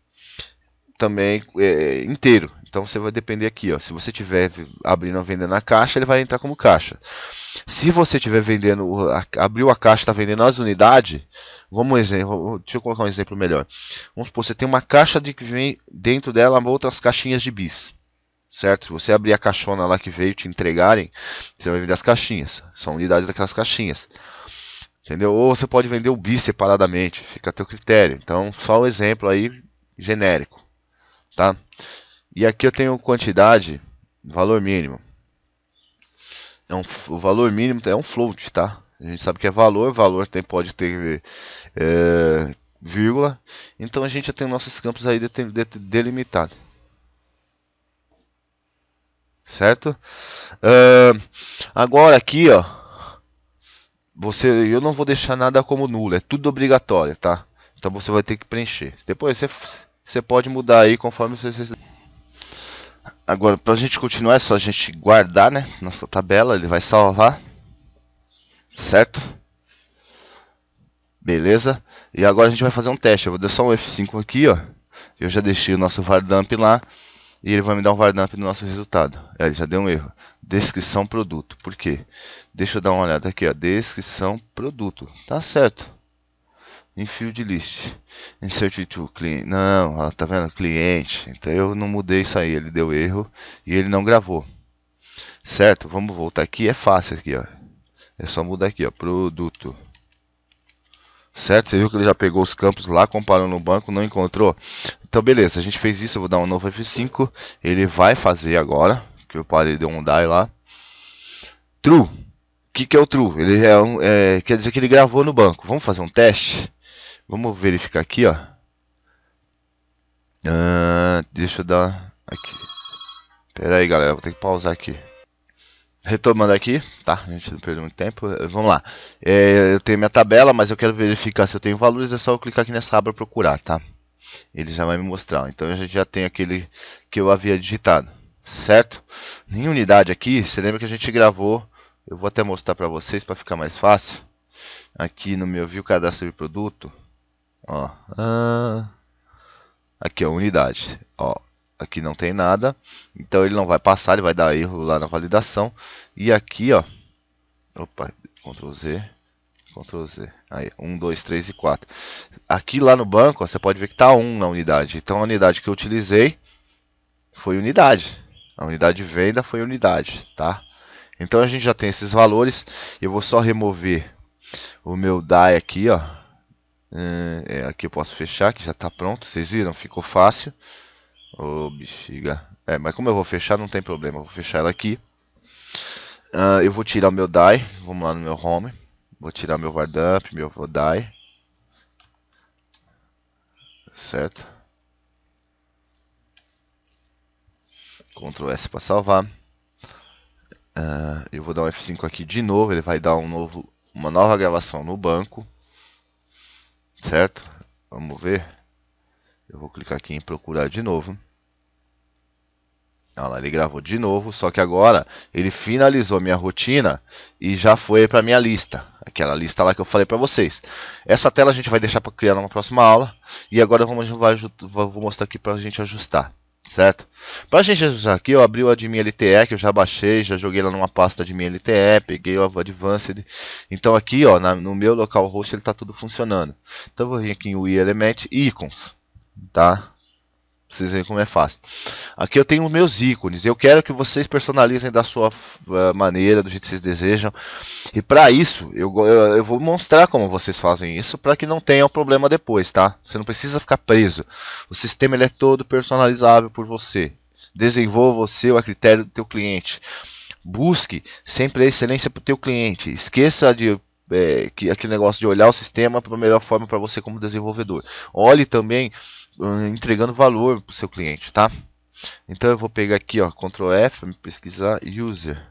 também é, inteiro. Então você vai depender aqui, ó. Se você tiver abrindo a venda na caixa, ele vai entrar como caixa. Se você tiver vendendo, abriu a caixa, está vendendo as unidades. Vamos um exemplo, deixa eu colocar um exemplo melhor. Vamos supor, você tem uma caixa de que vem dentro dela outras caixinhas de bis certo? Se você abrir a caixona lá que veio te entregarem, você vai vender as caixinhas, são unidades daquelas caixinhas. Entendeu? Ou você pode vender o bi separadamente, fica a teu critério. Então, só o um exemplo aí genérico, tá? E aqui eu tenho quantidade, valor mínimo. É um, o valor mínimo é um float, tá? A gente sabe que é valor, valor tem, pode ter é, vírgula. Então a gente tem nossos campos aí delimitados certo? Uh, agora aqui, ó, você, eu não vou deixar nada como nulo, é tudo obrigatório, tá? Então você vai ter que preencher. Depois você, você pode mudar aí conforme você Agora, para a gente continuar, é só a gente guardar, né? Nossa tabela, ele vai salvar, certo? Beleza? E agora a gente vai fazer um teste. Eu vou dar só um F5 aqui, ó. Eu já deixei o nosso vardump lá e ele vai me dar um varnap do nosso resultado. É, ele já deu um erro. Descrição produto. Por quê? Deixa eu dar uma olhada aqui, ó. Descrição produto. Tá certo. Em field list. Insert to client. Não, ó, tá vendo? Cliente. Então eu não mudei isso aí. Ele deu erro e ele não gravou. Certo? Vamos voltar aqui. É fácil aqui, ó. É só mudar aqui, ó. Produto certo? Você viu que ele já pegou os campos lá, comparou no banco, não encontrou. Então, beleza, a gente fez isso, eu vou dar um novo F5. Ele vai fazer agora, que eu parei de um die lá. True. O que, que é o true? Ele é, um, é, quer dizer que ele gravou no banco. Vamos fazer um teste? Vamos verificar aqui, ó. Uh, deixa eu dar aqui. Pera aí, galera, vou ter que pausar aqui retomando aqui, tá? A gente não perdeu muito tempo. Eh, vamos lá. É, eu tenho minha tabela, mas eu quero verificar se eu tenho valores. É só eu clicar aqui nessa aba procurar, tá? Ele já vai me mostrar. Então a gente já tem aquele que eu havia digitado, certo? Em unidade aqui, você lembra que a gente gravou? Eu vou até mostrar para vocês para ficar mais fácil. Aqui no meu view cadastro de produto, ó, ah, aqui é unidade, ó, aqui não tem nada, então ele não vai passar, ele vai dar erro lá na validação. E aqui, ó, opa, Ctrl Z, Ctrl Z, aí, 1, 2, 3 e 4. Aqui lá no banco, ó, você pode ver que está 1 na unidade, então a unidade que eu utilizei foi unidade. A unidade de venda foi unidade, tá? Então a gente já tem esses valores, eu vou só remover o meu DAI aqui, ó. Hum, é, aqui eu posso fechar, que já está pronto, vocês viram? Ficou fácil. Ô, oh, bexiga. É, mas como eu vou fechar, não tem problema. Eu vou fechar ela aqui. Uh, eu vou tirar o meu die. Vamos lá no meu home. Vou tirar meu vardump, meu DAI. Certo. Ctrl S para salvar. Uh, eu vou dar um F5 aqui de novo. Ele vai dar um novo, uma nova gravação no banco. Certo? Vamos ver. Eu vou clicar aqui em procurar de novo. Olha ele gravou de novo, só que agora ele finalizou minha rotina e já foi para minha lista, aquela lista lá que eu falei para vocês. Essa tela a gente vai deixar para criar numa próxima aula e agora vamos vou mostrar aqui para a gente ajustar, certo? Para a gente ajustar aqui, eu abri o Admin LTE que eu já baixei, já joguei lá numa pasta minha LTE, peguei o Advanced. Então aqui, ó, na, no meu local host ele está tudo funcionando. Então eu vou vir aqui em UI Element Icons, tá? vocês verem como é fácil. Aqui eu tenho meus ícones. Eu quero que vocês personalizem da sua eh, maneira, do jeito que vocês desejam. E para isso, eu, eu, eu, vou mostrar como vocês fazem isso para que não tenha um problema depois, tá? Você não precisa ficar preso. O sistema ele é todo personalizável por você. Desenvolva você a critério do teu cliente. Busque sempre a excelência para o teu cliente. Esqueça de é, que aquele negócio de olhar o sistema para a melhor forma para você como desenvolvedor. Olhe também ah, entregando valor para o seu cliente, tá? Então eu vou pegar aqui, ó, Ctrl F, pesquisar user.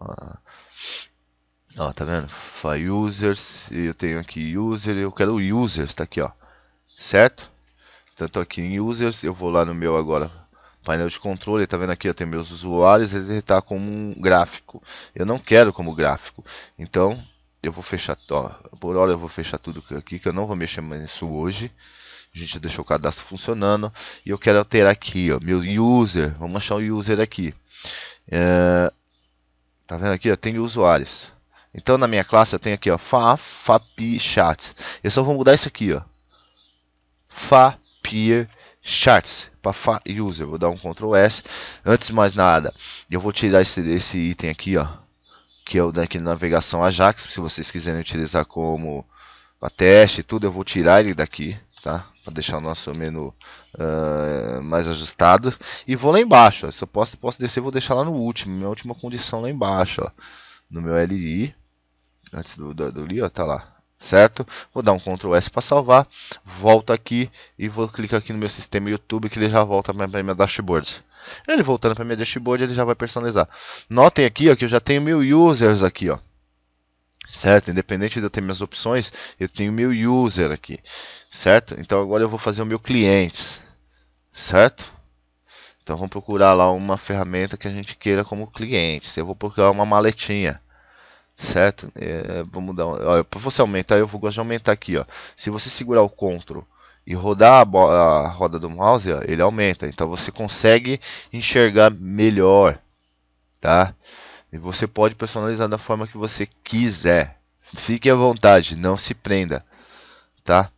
Ah, ó, tá vendo? File users, eu tenho aqui user, eu quero users, tá aqui, ó. Certo? Então tô aqui em users, eu vou lá no meu agora painel de controle, tá vendo aqui, eu tenho meus usuários, ele está como um gráfico. Eu não quero como gráfico. Então, eu vou fechar, ó, por hora eu vou fechar tudo aqui, que eu não vou mexer mais nisso hoje a gente deixou o cadastro funcionando e eu quero alterar aqui, ó, meu user, vamos achar o user aqui. É, tá vendo aqui, ó, tem usuários. Então na minha classe eu tenho aqui, ó, fa, fapi, chats. Eu só vou mudar isso aqui, ó. Fa, peer, charts para fa user. Vou dar um Ctrl S. Antes de mais nada, eu vou tirar esse, desse item aqui, ó, que é o daqui da navegação Ajax. Se vocês quiserem utilizar como para teste e tudo, eu vou tirar ele daqui, tá? para deixar o nosso menu uh, mais ajustado. E vou lá embaixo, ó. se eu posso, posso descer, vou deixar lá no último, minha última condição lá embaixo, ó. no meu LI, antes do, do, do li, ó, tá lá, certo? Vou dar um Ctrl S para salvar, volto aqui e vou clicar aqui no meu sistema YouTube que ele já volta para minha, dashboard. Ele voltando para minha dashboard, ele já vai personalizar. Notem aqui ó, que eu já tenho mil users aqui, ó certo? Independente de eu ter minhas opções, eu tenho meu user aqui, certo? Então agora eu vou fazer o meu cliente, certo? Então vamos procurar lá uma ferramenta que a gente queira como cliente. Eu vou procurar uma maletinha, certo? É, vamos dar, olha, para você aumentar, eu vou gostar de aumentar aqui, ó. Se você segurar o Ctrl e rodar a, a roda do mouse, ó, ele aumenta. Então você consegue enxergar melhor, tá? E você pode personalizar da forma que você quiser. Fique à vontade, não se prenda, tá?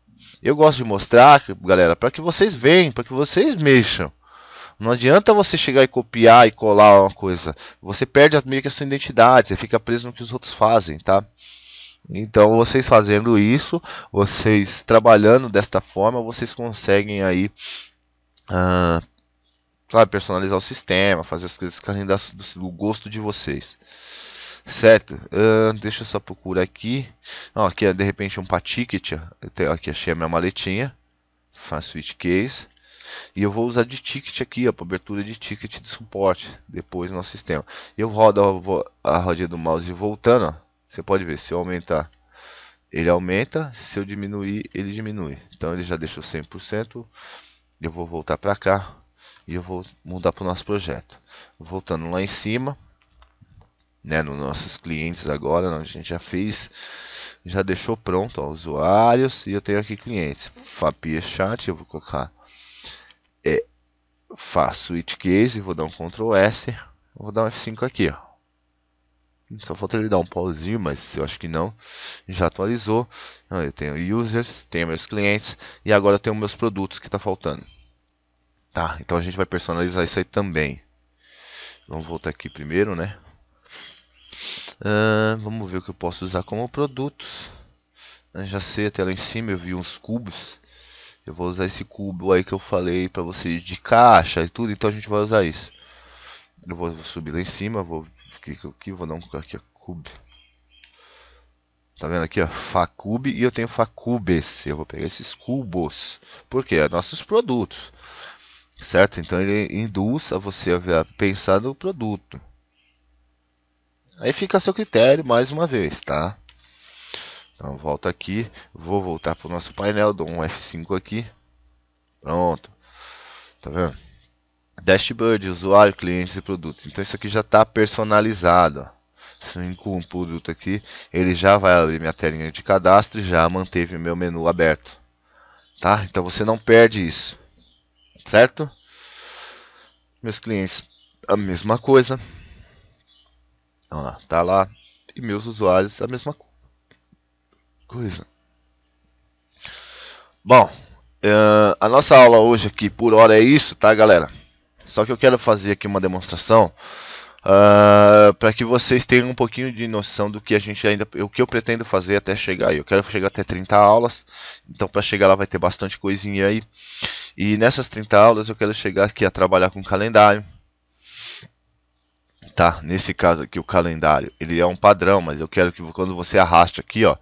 Eu gosto de mostrar, galera, para que vocês vejam, para que vocês mexam. Não adianta você chegar e copiar e colar uma coisa. Você perde meio que a sua identidade, você fica preso no que os outros fazem, tá? Então, vocês fazendo isso, vocês trabalhando desta forma, vocês conseguem aí uh, sabe, personalizar o sistema, fazer as coisas ficarem do gosto de vocês. Certo, uh, deixa eu só procurar aqui. Ó, aqui é, de repente um paticket. Aqui achei a minha maletinha. Faço it case. E eu vou usar de ticket aqui, ó, para abertura de ticket de suporte. Depois no nosso sistema. Eu rodo a, rodinha do mouse voltando. Ó, você pode ver, se eu aumentar, ele aumenta. Se eu diminuir, ele diminui. Então ele já deixou 100%. Eu vou voltar para cá e eu vou mudar para o nosso projeto. Voltando lá em cima, né, nos nossos clientes agora, onde a gente já fez, já deixou pronto, ó, usuários, e eu tenho aqui clientes. Fapia Chat, eu vou colocar é, faço it case, vou dar um Ctrl S, vou dar um F5 aqui, ó. Só falta ele dar um pauzinho, mas eu acho que não. Já atualizou. Ah, eu tenho users, tenho meus clientes e agora tenho meus produtos que está faltando. Tá, então a gente vai personalizar isso aí também. Vamos voltar aqui primeiro, né? Uh, vamos ver o que eu posso usar como produtos. Eu ah, já sei, até lá em cima eu vi uns cubos. Eu vou usar esse cubo aí que eu falei pra vocês de caixa e tudo, então a gente vai usar isso. Eu vou, subir lá em cima, vou clicar aqui, vou dar um aqui, cube. Tá vendo aqui, ó, Facube e eu tenho Facubes. Eu vou pegar esses cubos, porque é nossos produtos. Certo? Então ele induz a você a pensar no produto. Aí fica a seu critério mais uma vez, tá? Então volto aqui, vou voltar para o nosso painel, dou um F5 aqui. Pronto. Tá vendo? Dashboard, usuário, clientes e produtos. Então isso aqui já está personalizado. Se eu incluo um produto aqui, ele já vai abrir minha telinha de cadastro e já manteve meu menu aberto. Tá? Então você não perde isso certo? Meus clientes, a mesma coisa. tá lá. E meus usuários, a mesma coisa. Bom, é, a nossa aula hoje aqui por hora é isso, tá, galera? Só que eu quero fazer aqui uma demonstração uh, ah, para que vocês tenham um pouquinho de noção do que a gente ainda, o que eu pretendo fazer até chegar. Eu quero chegar até 30 aulas, então para chegar lá vai ter bastante coisinha aí. E nessas 30 aulas eu quero chegar aqui a trabalhar com calendário. Tá, nesse caso aqui o calendário, ele é um padrão, mas eu quero que quando você arrasta aqui, ó,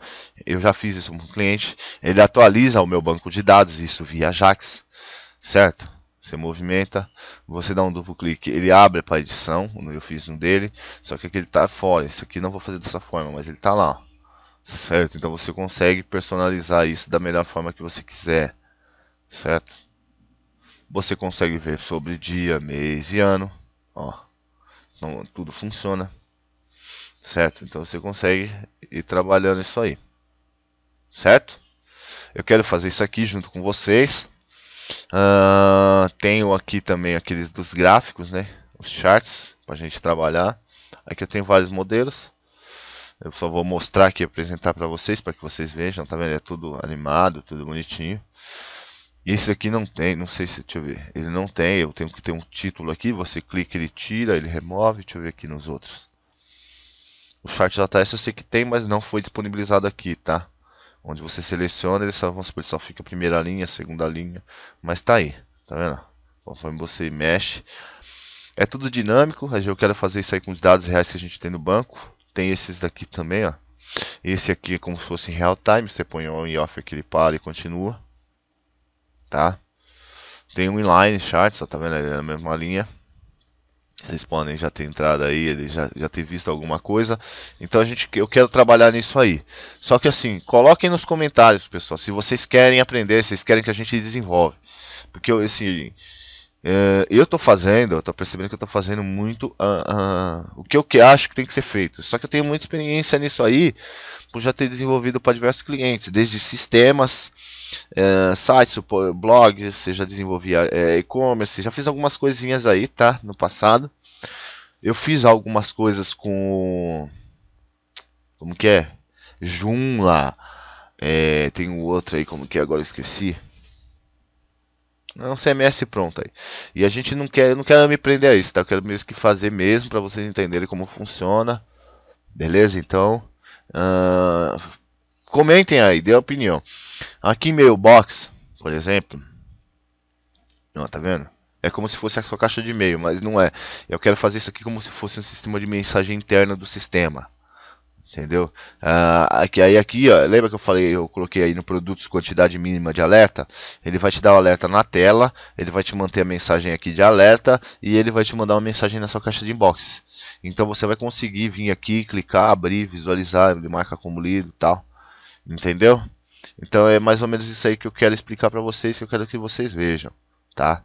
eu já fiz isso com o cliente, ele atualiza o meu banco de dados, isso via Jax, certo? Você movimenta, você dá um duplo clique, ele abre para edição, eu fiz um dele, só que aqui ele está fora, isso aqui não vou fazer dessa forma, mas ele está lá. Certo? Então você consegue personalizar isso da melhor forma que você quiser. Certo? Você consegue ver sobre dia, mês e ano. Ó. Então, tudo funciona. Certo? Então você consegue ir trabalhando isso aí. Certo? Eu quero fazer isso aqui junto com vocês Uh, tenho aqui também aqueles dos gráficos, né? Os charts para a gente trabalhar. Aqui eu tenho vários modelos. Eu só vou mostrar aqui, apresentar para vocês, para que vocês vejam, tá vendo? É tudo animado, tudo bonitinho. Esse aqui não tem, não sei se, deixa eu ver, ele não tem, eu tenho que ter um título aqui, você clica, ele tira, ele remove, deixa eu ver aqui nos outros. O chart JS eu sei que tem, mas não foi disponibilizado aqui, tá? onde você seleciona, ele só, vamos só fica a primeira linha, a segunda linha, mas tá aí, tá vendo? Conforme você mexe, é tudo dinâmico, eu quero fazer isso aí com os dados reais que a gente tem no banco, tem esses daqui também, ó. Esse aqui é como se fosse em real time, você põe on e off aqui, ele para e continua, tá? Tem um inline chart, só tá vendo? Ele é na mesma linha. Vocês podem já ter entrado aí, ele já, já ter visto alguma coisa. Então a gente, eu quero trabalhar nisso aí. Só que assim, coloquem nos comentários, pessoal, se vocês querem aprender, se vocês querem que a gente desenvolva Porque eu, assim, é, eu estou fazendo, eu percebendo que eu estou fazendo muito uh, uh, o que eu que acho que tem que ser feito. Só que eu tenho muita experiência nisso aí, por já ter desenvolvido para diversos clientes, desde sistemas é, sites, blogs, você já desenvolvia é, e-commerce, já fiz algumas coisinhas aí, tá? No passado. Eu fiz algumas coisas com. Como que é? Joomla. É, tem um outro aí, como que é? Agora eu esqueci. Não, é CMS pronto aí. E a gente não quer, não quero me prender a isso, tá? Eu quero mesmo que fazer mesmo para vocês entenderem como funciona. Beleza? Então, uh, Comentem aí, dê opinião. Aqui meu box, por exemplo. Ó, tá vendo? É como se fosse a sua caixa de e-mail, mas não é. Eu quero fazer isso aqui como se fosse um sistema de mensagem interna do sistema. Entendeu? Ah, aqui, aí aqui, ó, lembra que eu falei, eu coloquei aí no produtos quantidade mínima de alerta? Ele vai te dar o alerta na tela, ele vai te manter a mensagem aqui de alerta e ele vai te mandar uma mensagem na sua caixa de inbox. Então você vai conseguir vir aqui, clicar, abrir, visualizar, ele marca como lido e tal. Entendeu? Então é mais ou menos isso aí que eu quero explicar para vocês, que eu quero que vocês vejam, tá?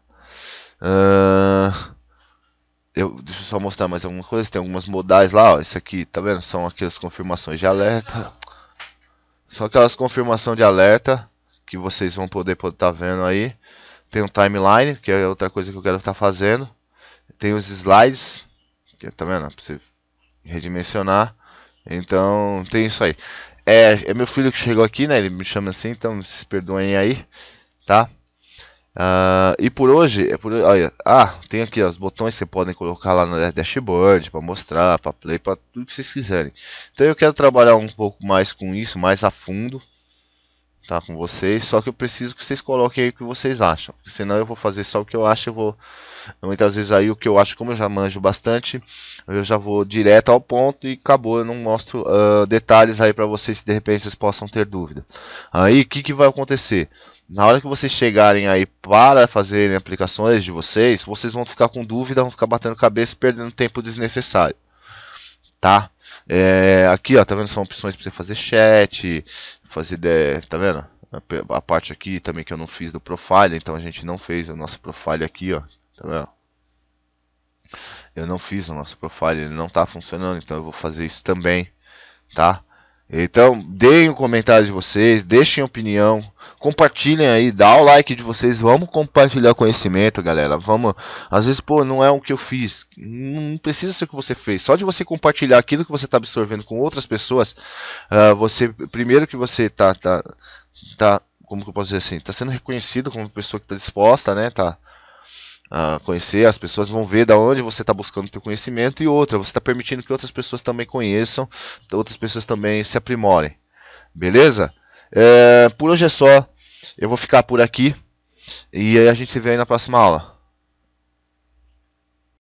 Uh, eu, deixa eu só mostrar mais alguma coisa, tem algumas modais lá, ó, isso aqui, tá vendo? São aquelas confirmações de alerta. São aquelas confirmações de alerta que vocês vão poder estar tá vendo aí. Tem um timeline, que é outra coisa que eu quero estar tá fazendo. Tem os slides, que é, tá vendo? Pra você redimensionar. Então, tem isso aí. É, é meu filho que chegou aqui, né? Ele me chama assim, então se perdoem aí, tá? Uh, e por hoje, é por olha, ah, tem aqui ó, os botões que vocês podem colocar lá no dashboard para mostrar, para play, para tudo que vocês quiserem. Então eu quero trabalhar um pouco mais com isso, mais a fundo, tá, com vocês. Só que eu preciso que vocês coloquem aí o que vocês acham, porque senão eu vou fazer só o que eu acho, e vou Muitas vezes aí o que eu acho, como eu já manjo bastante, eu já vou direto ao ponto e acabou, eu não mostro uh, detalhes aí para vocês se de repente vocês possam ter dúvida. Aí o que, que vai acontecer? Na hora que vocês chegarem aí para fazerem aplicações de vocês, vocês vão ficar com dúvida, vão ficar batendo cabeça perdendo tempo desnecessário. Tá? É, aqui, ó, tá vendo? São opções para você fazer chat, fazer. De, tá vendo? A parte aqui também que eu não fiz do profile, então a gente não fez o nosso profile aqui, ó, tá Eu não fiz o nosso profile, ele não está funcionando, então eu vou fazer isso também, tá? Então, deem o um comentário de vocês, deixem opinião, compartilhem aí, dá o like de vocês, vamos compartilhar conhecimento, galera. Vamos, às vezes, pô, não é o que eu fiz, não precisa ser o que você fez, só de você compartilhar aquilo que você está absorvendo com outras pessoas, uh, você, primeiro que você tá, tá, tá, como que eu posso dizer assim, tá sendo reconhecido como pessoa que está disposta, né, tá, conhecer, as pessoas vão ver da onde você está buscando o seu conhecimento e outra, você está permitindo que outras pessoas também conheçam, outras pessoas também se aprimorem. Beleza? É, por hoje é só. Eu vou ficar por aqui e a gente se vê aí na próxima aula.